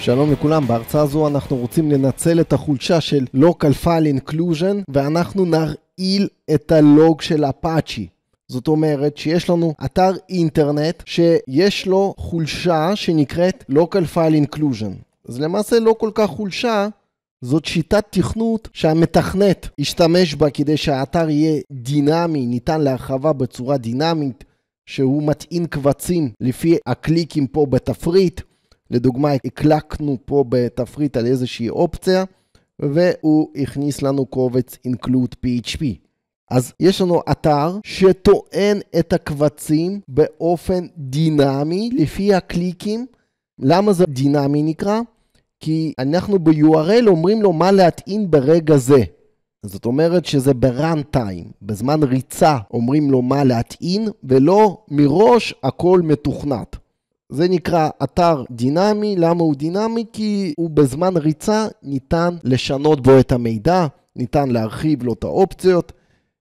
שלום לכולם, בהרצאה הזו אנחנו רוצים לנצל את החולשה של Local File Inclusion ואנחנו נרעיל את הלוג של אפאצ'י. זאת אומרת שיש לנו אתר אינטרנט שיש לו חולשה שנקראת Local File Inclusion. אז למעשה לא כל כך חולשה, זאת שיטת תכנות שהמתכנת ישתמש בה כדי שהאתר יהיה דינמי, ניתן להרחבה בצורה דינמית, שהוא מטעין קבצים לפי הקליקים פה בתפריט, לדוגמה, הקלקנו פה בתפריט על איזושהי אופציה, והוא הכניס לנו קובץ include php. אז יש לנו אתר שטוען את הקבצים באופן דינמי לפי הקליקים. למה זה דינמי נקרא? כי אנחנו ב-URL אומרים לו מה להטעין ברגע זה. זאת אומרת שזה ב run time, בזמן ריצה אומרים לו מה להטעין, ולא מראש הכל מתוכנת. זה נקרא אתר דינמי, למה הוא דינמי? כי הוא בזמן ריצה ניתן לשנות בו את המידע, ניתן להרחיב לו את האופציות.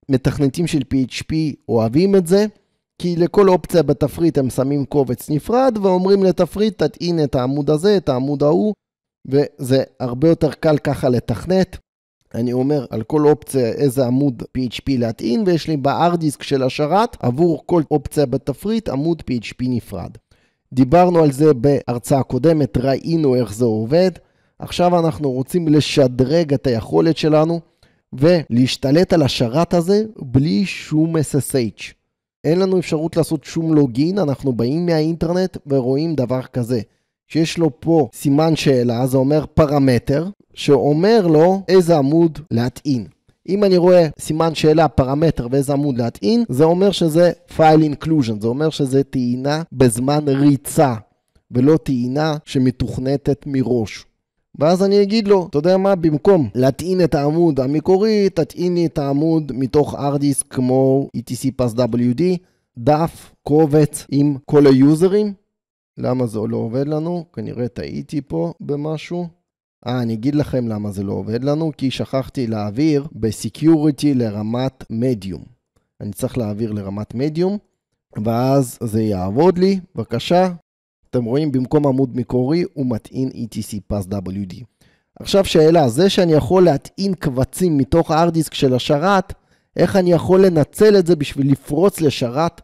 מתכנתים של PHP אוהבים את זה, כי לכל אופציה בתפריט הם שמים קובץ נפרד ואומרים לתפריט תטעין את העמוד הזה, את העמוד ההוא, וזה הרבה יותר קל ככה לתכנת. אני אומר על כל אופציה איזה עמוד PHP להטעין, ויש לי בארדיסק של השרת עבור כל אופציה בתפריט עמוד PHP נפרד. דיברנו על זה בהרצאה הקודמת, ראינו איך זה עובד. עכשיו אנחנו רוצים לשדרג את היכולת שלנו ולהשתלט על השרת הזה בלי שום SSH. אין לנו אפשרות לעשות שום לוגין, אנחנו באים מהאינטרנט ורואים דבר כזה, שיש לו פה סימן שאלה, זה אומר פרמטר, שאומר לו איזה עמוד להטעין. אם אני רואה סימן שאלה, פרמטר ואיזה עמוד להטעין, זה אומר שזה file inclusion, זה אומר שזה טעינה בזמן ריצה, ולא טעינה שמתוכנתת מראש. ואז אני אגיד לו, אתה יודע מה, במקום להטעין את העמוד המקורי, תטעין לי את העמוד מתוך ארדיסק כמו etc wd, דף, קובץ עם כל היוזרים. למה זה לא עובד לנו? כנראה טעיתי פה במשהו. אה, אני אגיד לכם למה זה לא עובד לנו, כי שכחתי להעביר בסקיוריטי לרמת מדיום. אני צריך להעביר לרמת מדיום, ואז זה יעבוד לי. בבקשה, אתם רואים, במקום עמוד מקורי, הוא מטעין ETC פס WD. עכשיו שאלה, זה שאני יכול להטעין קבצים מתוך הארד דיסק של השרת, איך אני יכול לנצל את זה בשביל לפרוץ לשרת?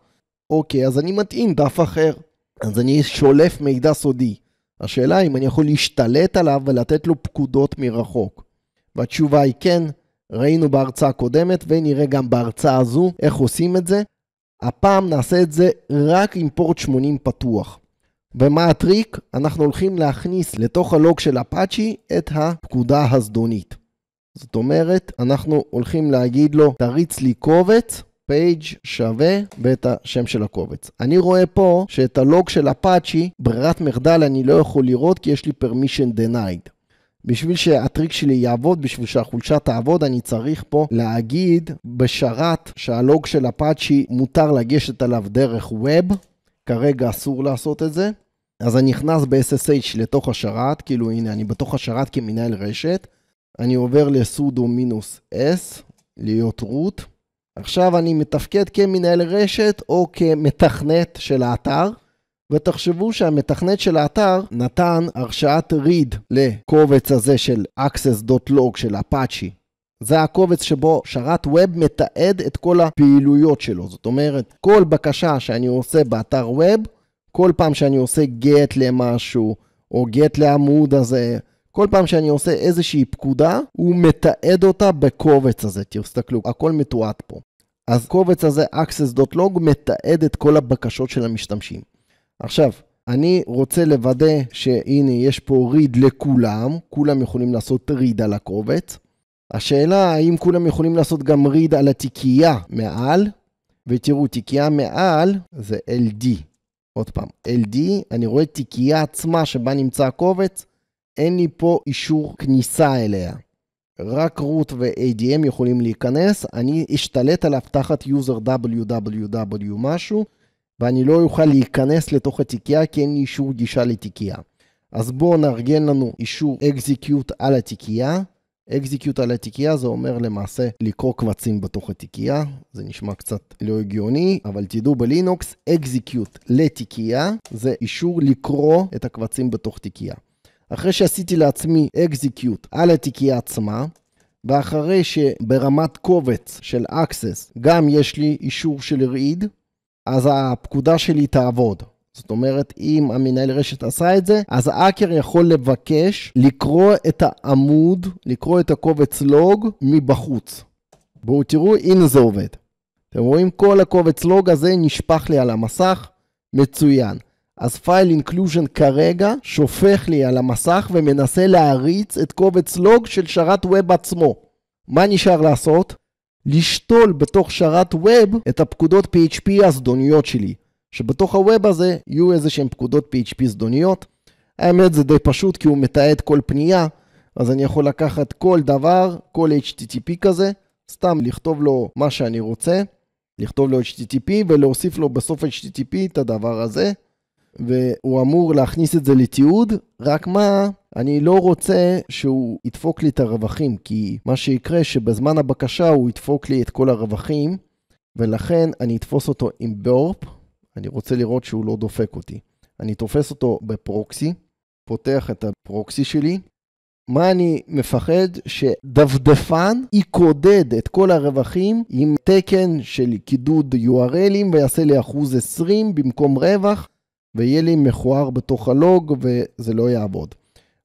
אוקיי, אז אני מטעין דף אחר. אז אני שולף מידע סודי. השאלה אם אני יכול להשתלט עליו ולתת לו פקודות מרחוק. והתשובה היא כן, ראינו בהרצאה הקודמת ונראה גם בהרצאה הזו איך עושים את זה. הפעם נעשה את זה רק עם פורט 80 פתוח. ומה הטריק? אנחנו הולכים להכניס לתוך הלוג של אפאצ'י את הפקודה הזדונית. זאת אומרת, אנחנו הולכים להגיד לו, תריץ לי קובץ פייג' שווה ואת השם של הקובץ. אני רואה פה שאת הלוג של אפאצ'י, ברירת מחדל אני לא יכול לראות כי יש לי permission denied. בשביל שהטריק שלי יעבוד, בשביל שהחולשה תעבוד, אני צריך פה להגיד בשרת שהלוג של אפאצ'י מותר לגשת עליו דרך ווב, כרגע אסור לעשות את זה. אז אני נכנס ב-SSH לתוך השרת, כאילו הנה אני בתוך השרת כמנהל רשת, אני עובר לסודו מינוס S, להיות רות. עכשיו אני מתפקד כמנהל רשת או כמתכנת של האתר, ותחשבו שהמתכנת של האתר נתן הרשאת read לקובץ הזה של access.log של אפאצ'י. זה הקובץ שבו שרת ווב מתעד את כל הפעילויות שלו. זאת אומרת, כל בקשה שאני עושה באתר ווב, כל פעם שאני עושה get למשהו, או get לעמוד הזה, כל פעם שאני עושה איזושהי פקודה, הוא מתעד אותה בקובץ הזה. תסתכלו, הכל מתועד פה. אז קובץ הזה, access.log, מתעד את כל הבקשות של המשתמשים. עכשיו, אני רוצה לוודא שהנה, יש פה read לכולם, כולם יכולים לעשות read על הקובץ. השאלה האם כולם יכולים לעשות גם read על התיקייה מעל, ותראו, תיקייה מעל זה LD. עוד פעם, LD, אני רואה תיקייה עצמה שבה נמצא הקובץ, אין לי פה אישור כניסה אליה. רק רות ו-ADM יכולים להיכנס, אני אשתלט עליו תחת user www משהו, ואני לא אוכל להיכנס לתוך התיקייה כי אין לי אישור גישה לתיקייה. אז בואו נארגן לנו אישור execute על התיקייה. execute על התיקייה זה אומר למעשה לקרוא קבצים בתוך התיקייה, זה נשמע קצת לא הגיוני, אבל תדעו בלינוקס, execute לתיקייה זה אישור לקרוא את הקבצים בתוך תיקייה. אחרי שעשיתי לעצמי אקזיקיוט על התיקייה עצמה, ואחרי שברמת קובץ של access גם יש לי אישור של read, אז הפקודה שלי תעבוד. זאת אומרת, אם המנהל רשת עשה את זה, אז האקר יכול לבקש לקרוא את העמוד, לקרוא את הקובץ לוג מבחוץ. בואו תראו, הנה זה עובד. אתם רואים? כל הקובץ לוג הזה נשפך לי על המסך, מצוין. אז פייל אינקלוז'ן כרגע שופך לי על המסך ומנסה להריץ את קובץ לוג של שרת ווב עצמו. מה נשאר לעשות? לשתול בתוך שרת ווב את הפקודות PHP הזדוניות שלי, שבתוך הווב הזה יהיו איזה שהן פקודות PHP זדוניות. האמת זה די פשוט כי הוא מתעד כל פנייה, אז אני יכול לקחת כל דבר, כל HTTP כזה, סתם לכתוב לו מה שאני רוצה, לכתוב לו HTTP ולהוסיף לו בסוף HTTP את הדבר הזה. והוא אמור להכניס את זה לתיעוד, רק מה, אני לא רוצה שהוא ידפוק לי את הרווחים, כי מה שיקרה שבזמן הבקשה הוא ידפוק לי את כל הרווחים, ולכן אני אתפוס אותו עם בורפ, אני רוצה לראות שהוא לא דופק אותי. אני תופס אותו בפרוקסי, פותח את הפרוקסי שלי, מה אני מפחד? שדפדפן יקודד את כל הרווחים עם תקן של קידוד URLים ויעשה לי אחוז 20 במקום רווח, ויהיה לי מכוער בתוך הלוג, וזה לא יעבוד.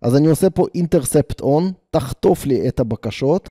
אז אני עושה פה אינטרספט און, תחטוף לי את הבקשות.